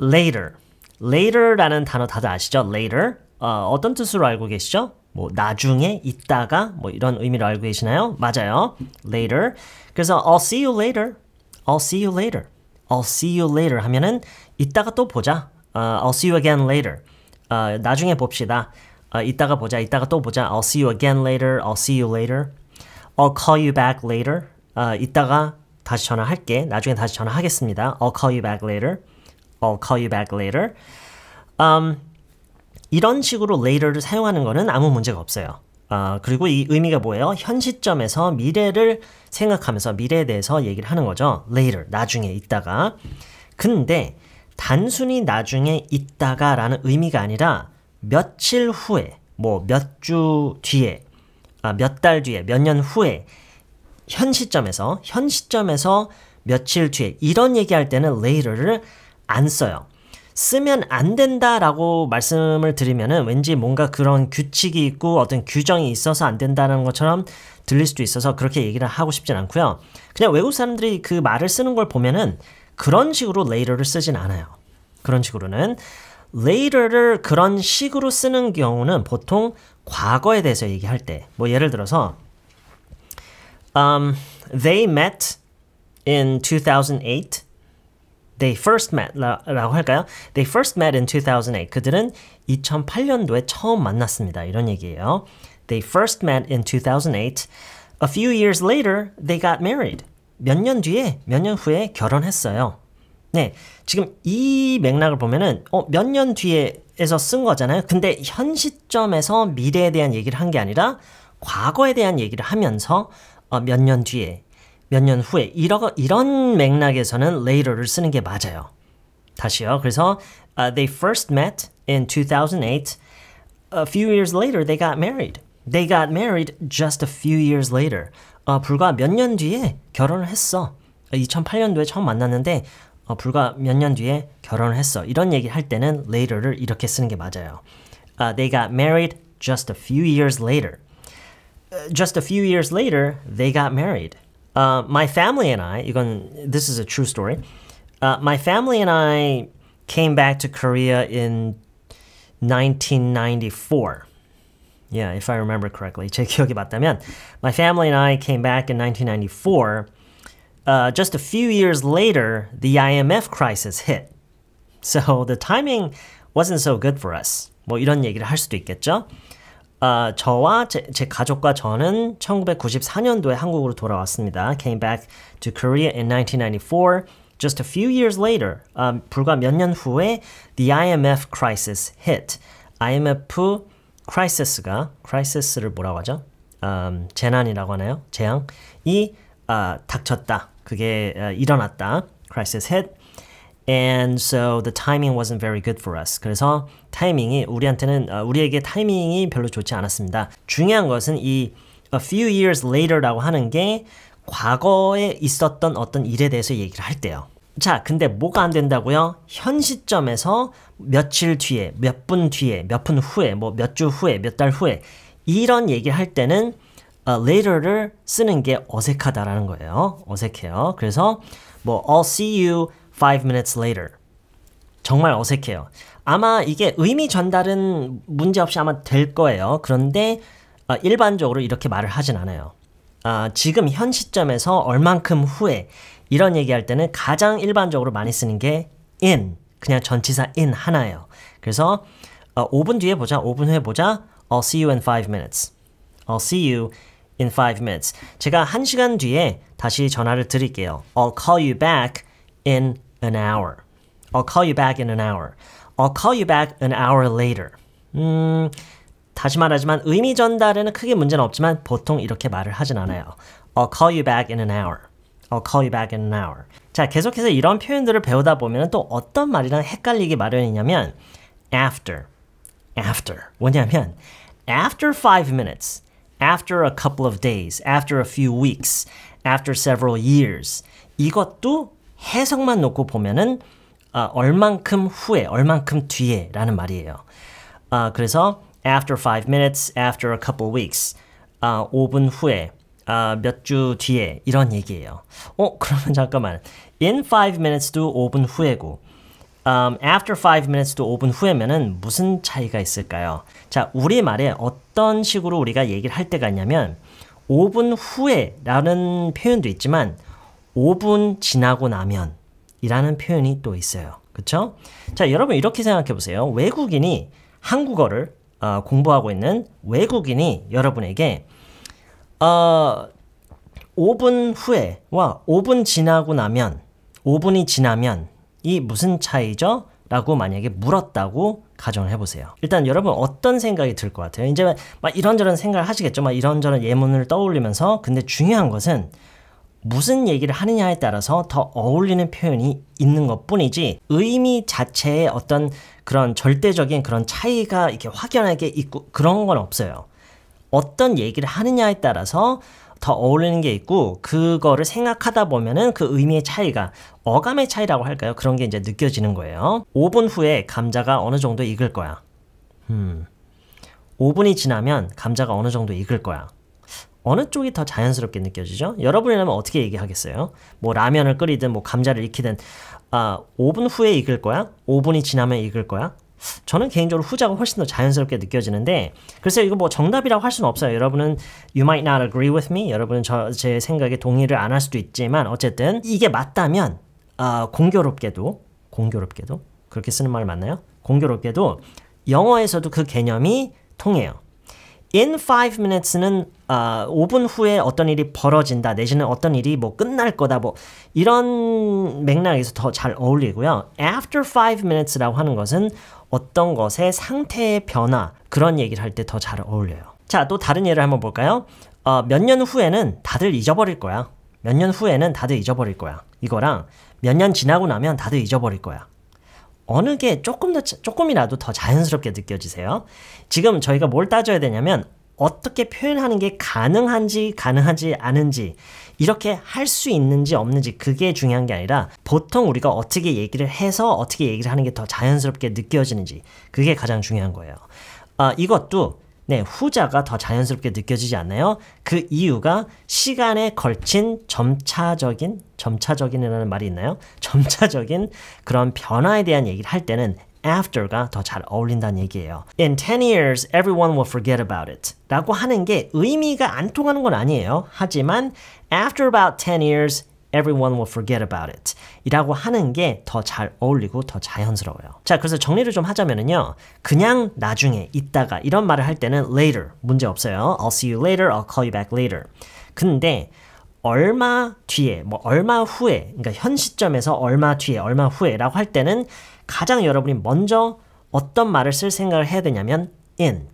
later. later라는 단어 다들 아시죠? later. 어, 어떤 뜻으로 알고 계시죠? 뭐 나중에 있다가 뭐 이런 의미로 알고 계시나요? 맞아요. later. 그래서 I'll see you later. I'll see you later. I'll see you later 하면은 이따가 또 보자. u I'll see you again later. u 나중에 봅시다. Uh, 이따가 보자. 이따가 또 보자. I'll see you again later. I'll see you later. I'll call you back later. 이따가 다시 전화할게. 나중에 다시 전화하겠습니다. I'll call you back later. I'll call you back later. Um, 이런 식으로 later를 사용하는 거는 아무 문제가 없어요. 아, 그리고 이 의미가 뭐예요? 현 시점에서 미래를 생각하면서 미래에 대해서 얘기를 하는 거죠. later, 나중에 있다가. 근데 단순히 나중에 있다가 라는 의미가 아니라 며칠 후에, 뭐 몇 주 뒤에, 아, 몇달 뒤에, 몇 년 후에 현 시점에서, 현 시점에서 며칠 뒤에 이런 얘기할 때는 later를 안 써요. 쓰면 안 된다라고 말씀을 드리면은 왠지 뭔가 그런 규칙이 있고 어떤 규정이 있어서 안 된다는 것처럼 들릴 수도 있어서 그렇게 얘기를 하고 싶진 않고요. 그냥 외국 사람들이 그 말을 쓰는 걸 보면은 그런 식으로 later를 쓰진 않아요. 그런 식으로는 later를 그런 식으로 쓰는 경우는 보통 과거에 대해서 얘기할 때, 뭐 예를 들어서 um, they met in 2008. They first met라고 할까요? They first met in 2008. 그들은 2008년도에 처음 만났습니다. 이런 얘기예요. They first met in 2008. A few years later, they got married. 몇 년 뒤에, 몇 년 후에 결혼했어요. 네, 지금 이 맥락을 보면은 어, 몇 년 뒤에에서 쓴 거잖아요. 근데 현 시점에서 미래에 대한 얘기를 한 게 아니라 과거에 대한 얘기를 하면서 어, 몇년 뒤에 몇년 후에 이러, 이런 맥락에서는 later를 쓰는 게 맞아요. 다시요. 그래서 uh, they first met in 2008. A few years later they got married. They got married just a few years later. 어, 불과 몇 년 뒤에 결혼을 했어. 2008년도에 처음 만났는데 어, 불과 몇 년 뒤에 결혼을 했어. 이런 얘기를 할 때는 later를 이렇게 쓰는 게 맞아요. Uh, they got married just a few years later. Uh, just a few years later, they got married. Uh, my family and I, you can, this is a true story. Uh, my family and I came back to Korea in 1994. Yeah, if I remember correctly. my family and I came back in 1994. Uh, just a few years later, the IMF crisis hit. So the timing wasn't so good for us. 뭐 이런 얘기를 할 수도 있겠죠. 아, 저와 제, 제 가족과 저는 1994년도에 한국으로 돌아왔습니다. Came back to Korea in 1994. Just a few years later, 아, 불과 몇 년 후에 the IMF crisis hit. IMF crisis가 crisis를 뭐라고 하죠? 음, 재난이라고 하나요? 재앙이 아, 닥쳤다. 그게 아, 일어났다. crisis hit. And so the timing wasn't very good for us. 그래서 타이밍이 우리한테는 어, 우리에게 타이밍이 별로 좋지 않았습니다. 중요한 것은 이 a few years later라고 하는 게 과거에 있었던 어떤 일에 대해서 얘기를 할 때요. 자, 근데 뭐가 안 된다고요? 현 시점에서 며칠 뒤에, 몇 분 뒤에, 몇 분 후에, 뭐 몇 주 후에, 몇 달 후에 이런 얘기를 할 때는 u later를 쓰는 게 어색하다라는 거예요. 어색해요. 그래서 뭐 I'll see you five minutes later. 정말 어색해요. 아마 이게 의미 전달은 문제없이 아마 될 거예요. 그런데 어, 일반적으로 이렇게 말을 하진 않아요. 아, 지금 현 시점에서 얼만큼 후에 이런 얘기할 때는 가장 일반적으로 많이 쓰는 게 in 그냥 전치사 in 하나예요. 그래서 어, 5분 뒤에 보자, 5분 후에 보자. I'll see you in 5 minutes. I'll see you in 5 minutes. 제가 1시간 뒤에 다시 전화를 드릴게요. I'll call you back in an hour. I'll call you back in an hour. I'll call you back an hour later. 음, 다시 말하지만 의미 전달에는 크게 문제는 없지만 보통 이렇게 말을 하진 않아요. I'll call you back in an hour. I'll call you back in an hour. 자, 계속해서 이런 표현들을 배우다 보면 또 어떤 말이랑 헷갈리기 마련이냐면 after, after. 뭐냐면 after five minutes, after a couple of days, after a few weeks, after several years. 이것도 해석만 놓고 보면은 아, 얼만큼 후에, 얼만큼 뒤에라는 말이에요. 아, 그래서 after five minutes, after a couple weeks, 아, 5분 후에, 아, 몇주 뒤에 이런 얘기예요. 어, 그러면 잠깐만. In five minutes도 5분 후에고, um, after five minutes도 5분 후에면은 무슨 차이가 있을까요? 자, 우리 말에 어떤 식으로 우리가 얘기를 할 때가 있냐면 5분 후에라는 표현도 있지만 5분 지나고 나면 이라는 표현이 또 있어요. 그쵸? 자, 여러분 이렇게 생각해 보세요. 외국인이 한국어를 어, 공부하고 있는 외국인이 여러분에게 어, 5분 후에와 5분 지나고 나면 5분이 지나면 이 무슨 차이죠? 라고 만약에 물었다고 가정을 해보세요. 일단 여러분 어떤 생각이 들 것 같아요? 이제 막 이런저런 생각을 하시겠죠? 막 이런저런 예문을 떠올리면서 근데 중요한 것은 무슨 얘기를 하느냐에 따라서 더 어울리는 표현이 있는 것 뿐이지 의미 자체에 어떤 그런 절대적인 그런 차이가 이렇게 확연하게 있고 그런 건 없어요. 어떤 얘기를 하느냐에 따라서 더 어울리는 게 있고 그거를 생각하다 보면은 그 의미의 차이가 어감의 차이라고 할까요? 그런 게 이제 느껴지는 거예요. 5분 후에 감자가 어느 정도 익을 거야. 음. 5분이 지나면 감자가 어느 정도 익을 거야. 어느 쪽이 더 자연스럽게 느껴지죠? 여러분이라면 어떻게 얘기하겠어요? 뭐 라면을 끓이든 뭐 감자를 익히든 아 5분 후에 익을 거야? 5분이 지나면 익을 거야? 저는 개인적으로 후자가 훨씬 더 자연스럽게 느껴지는데 글쎄요 이거 뭐 정답이라고 할 수는 없어요 여러분은 you might not agree with me 여러분은 저, 제 생각에 동의를 안 할 수도 있지만 어쨌든 이게 맞다면 어, 공교롭게도 공교롭게도 그렇게 쓰는 말 맞나요? 공교롭게도 영어에서도 그 개념이 통해요 in five minutes는 어, 아, 5분 후에 어떤 일이 벌어진다 내지는 어떤 일이 뭐 끝날 거다 뭐 이런 맥락에서 더 잘 어울리고요. after five minutes라고 하는 것은 어떤 것의 상태의 변화 그런 얘기를 할 때 더 잘 어울려요. 자, 또 다른 예를 한번 볼까요? 어, 몇 년 후에는 다들 잊어버릴 거야. 몇 년 후에는 다들 잊어버릴 거야. 이거랑 몇 년 지나고 나면 다들 잊어버릴 거야. 어느 게 조금 더 조금이라도 더 자연스럽게 느껴지세요? 지금 저희가 뭘 따져야 되냐면 어떻게 표현하는 게 가능한지 가능하지 않은지 이렇게 할 수 있는지 없는지 그게 중요한 게 아니라 보통 우리가 어떻게 얘기를 해서 어떻게 얘기를 하는 게 더 자연스럽게 느껴지는지 그게 가장 중요한 거예요. 아, 이것도 네, 후자가 더 자연스럽게 느껴지지 않나요? 그 이유가 시간에 걸친 점차적인, 점차적인이라는 말이 있나요? 점차적인 그런 변화에 대한 얘기를 할 때는 after가 더 잘 어울린다는 얘기예요. In 10 years, everyone will forget about it. 라고 하는 게 의미가 안 통하는 건 아니에요. 하지만 after about 10 years, everyone will forget about it. 이라고 하는 게 더 잘 어울리고 더 자연스러워요. 자, 그래서 정리를 좀하자면요 그냥 나중에 이따가 이런 말을 할 때는 later 문제 없어요. I'll see you later. I'll call you back later. 근데 얼마 뒤에, 뭐 얼마 후에, 그러니까 현 시점에서 얼마 뒤에, 얼마 후에라고 할 때는 가장 여러분이 먼저 어떤 말을 쓸 생각을 해야 되냐면 in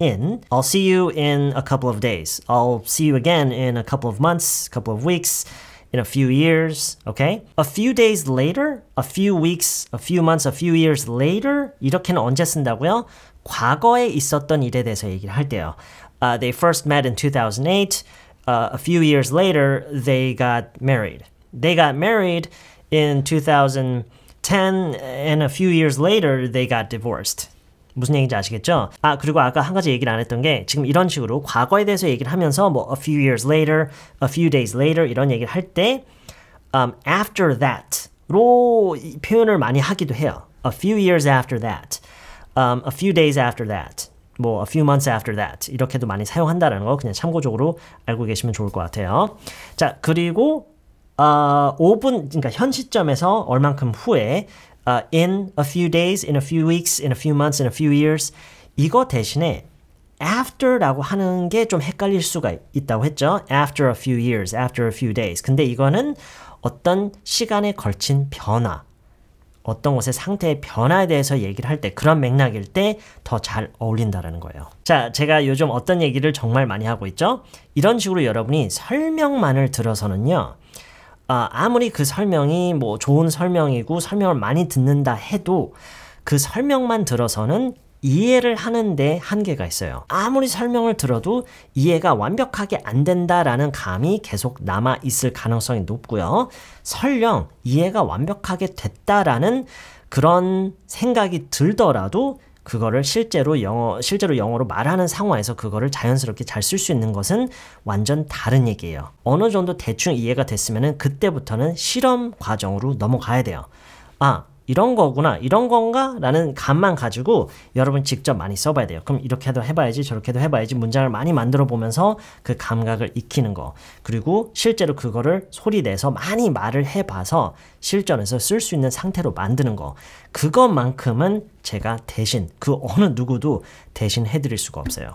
in. I'll see you in a couple of days. I'll see you again in a couple of months, couple of weeks. in a few years, okay? A few days later, a few weeks, a few months, a few years later 이렇게는 언제 쓴다고요? 과거에 있었던 일에 대해서 얘기를 할 때요. Uh, they first met in 2008. Uh, a few years later, they got married. They got married in 2010, and a few years later, they got divorced. 무슨 얘기인지 아시겠죠? 아 그리고 아까 한 가지 얘기를 안 했던 게 지금 이런 식으로 과거에 대해서 얘기를 하면서 뭐 a few years later, a few days later 이런 얘기를 할때 um, after that로 표현을 많이 하기도 해요. a few years after that, um, a few days after that, 뭐 a few months after that 이렇게도 많이 사용한다라는 거 그냥 참고적으로 알고 계시면 좋을 것 같아요. 자 그리고 어, 5분 그러니까 현 시점에서 얼만큼 후에 uh, in a few days, in a few weeks, in a few months, in a few years 이거 대신에 after라고 하는 게 좀 헷갈릴 수가 있다고 했죠. after a few years, after a few days. 근데 이거는 어떤 시간에 걸친 변화, 어떤 것의 상태의 변화에 대해서 얘기를 할 때 그런 맥락일 때 더 잘 어울린다라는 거예요. 자, 제가 요즘 어떤 얘기를 정말 많이 하고 있죠? 이런 식으로 여러분이 설명만을 들어서는요. 아, 아무리 그 설명이 뭐 좋은 설명이고 설명을 많이 듣는다 해도 그 설명만 들어서는 이해를 하는데 한계가 있어요. 아무리 설명을 들어도 이해가 완벽하게 안 된다라는 감이 계속 남아 있을 가능성이 높고요. 설령 이해가 완벽하게 됐다라는 그런 생각이 들더라도 그거를 실제로 영어 실제로 영어로 말하는 상황에서 그거를 자연스럽게 잘 쓸 수 있는 것은 완전 다른 얘기예요. 어느 정도 대충 이해가 됐으면은 그때부터는 실험 과정으로 넘어가야 돼요. 아, 이런 거구나 이런 건가 라는 감만 가지고 여러분 직접 많이 써봐야 돼요 그럼 이렇게도 해봐야지 저렇게도 해봐야지 문장을 많이 만들어 보면서 그 감각을 익히는 거 그리고 실제로 그거를 소리 내서 많이 말을 해봐서 실전에서 쓸 수 있는 상태로 만드는 거 그것만큼은 제가 대신 그 어느 누구도 대신 해드릴 수가 없어요